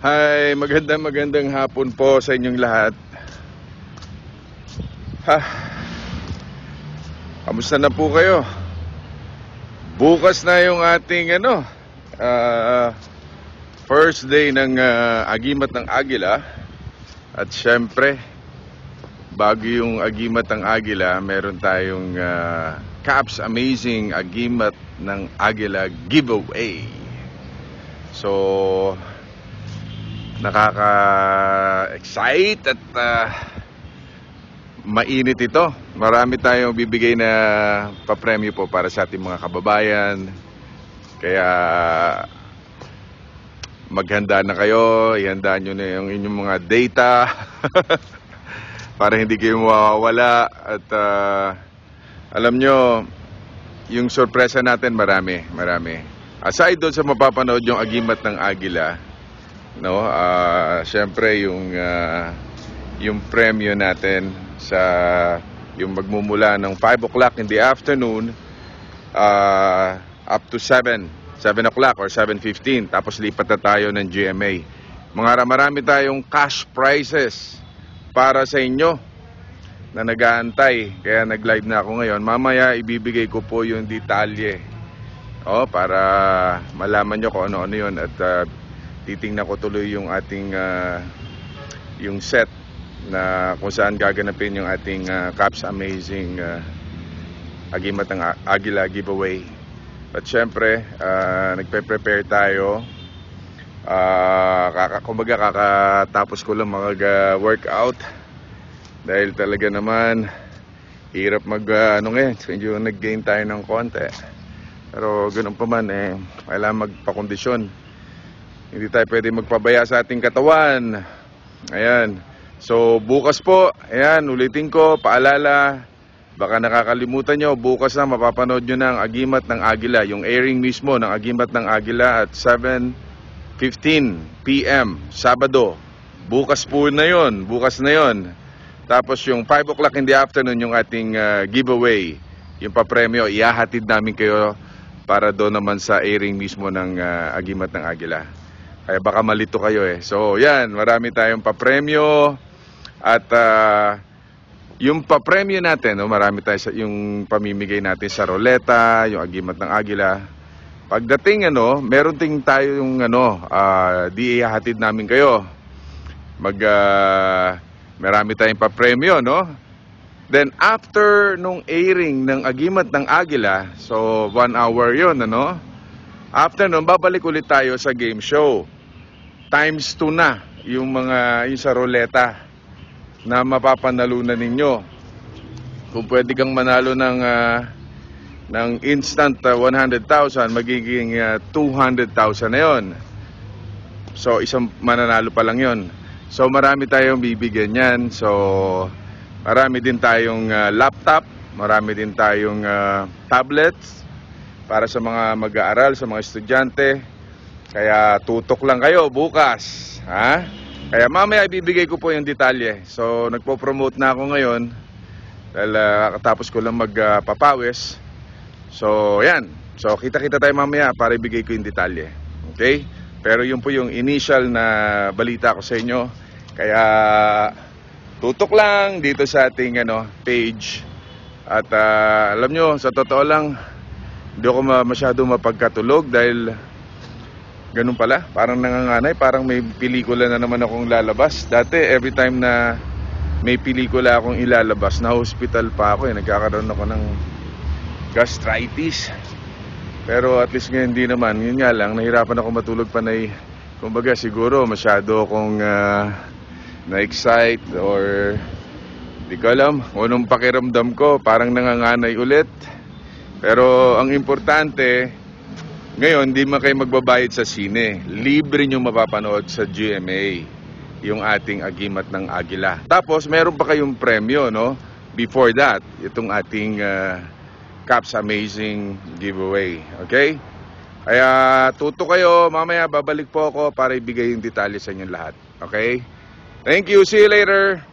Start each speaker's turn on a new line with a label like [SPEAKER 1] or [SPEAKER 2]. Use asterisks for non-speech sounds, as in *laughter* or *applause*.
[SPEAKER 1] Hi, magandang magandang hapon po sa inyong lahat. Ha. Kamusta na po kayo? Bukas na yung ating ano, uh, first day ng uh, agimat ng agila. At syempre, bago yung agimat ng agila, meron tayong uh, Caps Amazing Agimat ng Agila giveaway. So, nakaka-excite at uh, mainit ito. Marami tayong bibigay na pa-premyo po para sa ating mga kababayan. Kaya maghanda na kayo, ihanda nyo na yung inyong mga data *laughs* para hindi kayo mawawala at uh, alam nyo, yung sorpresa natin marami, marami. Aside doon sa mapapanood yung agimat ng agila, no uh, syempre yung uh, yung premyo natin sa yung magmumula ng 5 o'clock in the afternoon uh, up to 7 7 o'clock or 7.15 tapos lipat na tayo ng GMA mga marami tayong cash prizes para sa inyo na nagaantay kaya nag live na ako ngayon mamaya ibibigay ko po yung detalye oh, para malaman nyo kung ano-ano yun at uh, titingnan ko tuloy yung ating uh, yung set na kung saan gaganapin yung ating uh, Caps Amazing uh, ng Agila giveaway. At syempre, uh, nagpe-prepare tayo. Uh, kaka, kumbaga kakatapos ko lang mag-workout. Dahil talaga naman, hirap mag, uh, ano ngayon, medyo nag-gain tayo ng konti. Pero ganun pa man, eh, kailangan magpakondisyon hindi tayo pwede magpabaya sa ating katawan. Ayan. So, bukas po, ayan, ulitin ko, paalala, baka nakakalimutan nyo, bukas na mapapanood nyo ng Agimat ng Agila, yung airing mismo ng Agimat ng Agila at 7.15 p.m. Sabado. Bukas po na yon, bukas na yon. Tapos yung 5 o'clock in the afternoon, yung ating uh, giveaway, yung papremyo, iahatid namin kayo para doon naman sa airing mismo ng uh, Agimat ng Agila. Kaya baka malito kayo eh. So yan, marami tayong papremyo. At uh, yung papremyo natin, no, marami tayo sa, yung pamimigay natin sa roleta, yung agimat ng agila. Pagdating ano, meron ting tayo yung ano, uh, di ihahatid namin kayo. Mag, uh, marami tayong papremyo, no? Then after nung airing ng agimat ng agila, so one hour yon ano, After nun, babalik ulit tayo sa game show. Times 2 na yung mga yung sa ruleta na mapapanalunan ninyo. Kung pwede kang manalo ng uh, ng instant uh, ah, 100,000, magiging uh, ah, 200,000 na 'yon. So isang mananalo pa lang 'yon. So marami tayong bibigyan niyan. So marami din tayong uh, laptop, marami din tayong uh, tablets, para sa mga mag-aaral, sa mga estudyante. Kaya tutok lang kayo bukas. Ha? Kaya mamaya ibibigay ko po yung detalye. So nagpo-promote na ako ngayon dahil uh, katapos ko lang magpapawis. Uh, so yan. So kita-kita tayo mamaya para ibigay ko yung detalye. Okay? Pero yun po yung initial na balita ko sa inyo. Kaya tutok lang dito sa ating ano, page. At uh, alam nyo, sa totoo lang, hindi ako masyado mapagkatulog dahil ganun pala. Parang nanganganay, parang may pelikula na naman akong lalabas. Dati, every time na may pelikula akong ilalabas, na hospital pa ako eh. Nagkakaroon ako ng gastritis. Pero at least ngayon hindi naman. Yun nga lang, nahirapan ako matulog panay. Eh. Kumbaga siguro masyado akong uh, na-excite or di ko alam. Unong pakiramdam ko, parang nanganganay ulit. Pero ang importante, ngayon, hindi man kayo magbabayad sa sine. Libre nyo mapapanood sa GMA yung ating agimat ng Agila. Tapos, meron pa kayong premyo, no? Before that, itong ating uh, Caps Amazing giveaway. Okay? Kaya tuto kayo, mamaya babalik po ako para ibigay yung detalye sa inyong lahat. Okay? Thank you, see you later!